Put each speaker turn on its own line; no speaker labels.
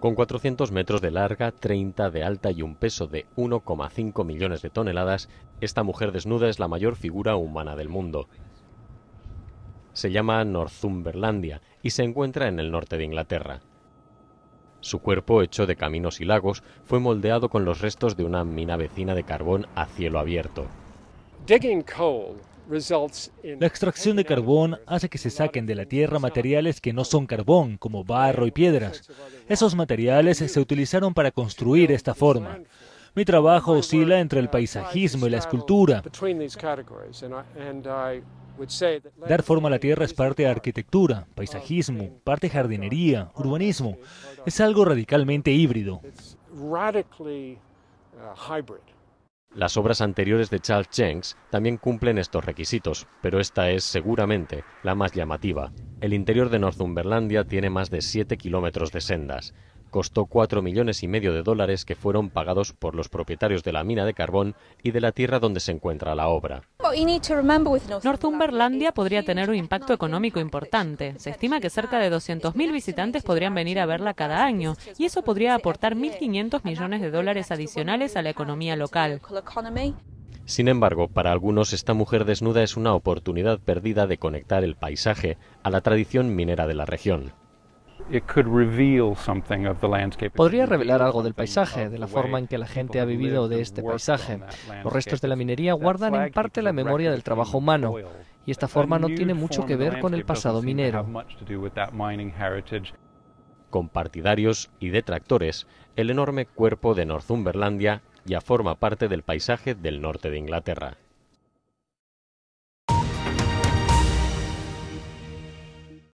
Con 400 metros de larga, 30 de alta y un peso de 1,5 millones de toneladas, esta mujer desnuda es la mayor figura humana del mundo. Se llama Northumberlandia y se encuentra en el norte de Inglaterra. Su cuerpo, hecho de caminos y lagos, fue moldeado con los restos de una mina vecina de carbón a cielo abierto. La extracción de
carbón hace que se saquen de la tierra materiales que no son carbón, como barro y piedras. Esos materiales se utilizaron para construir esta forma. Mi trabajo oscila entre el uh, paisajismo y la escultura. Dar forma a la tierra es parte de arquitectura, paisajismo, parte jardinería, urbanismo. Es algo radicalmente híbrido.
Las obras anteriores de Charles Jenks también cumplen estos requisitos, pero esta es seguramente la más llamativa. El interior de Northumberlandia tiene más de siete kilómetros de sendas costó 4 millones y medio de dólares que fueron pagados por los propietarios de la mina de carbón y de la tierra donde se encuentra la obra.
Northumberlandia podría tener un impacto económico importante. Se estima que cerca de 200.000 visitantes podrían venir a verla cada año y eso podría aportar 1.500 millones de dólares adicionales a la economía local.
Sin embargo, para algunos esta mujer desnuda es una oportunidad perdida de conectar el paisaje a la tradición minera de la región.
Podría revelar algo del paisaje, de la forma en que la gente ha vivido de este paisaje. Los restos de la minería guardan en parte la memoria del trabajo humano y esta forma no tiene mucho que ver con el pasado minero.
Con partidarios y detractores, el enorme cuerpo de Northumberlandia ya forma parte del paisaje del norte de Inglaterra.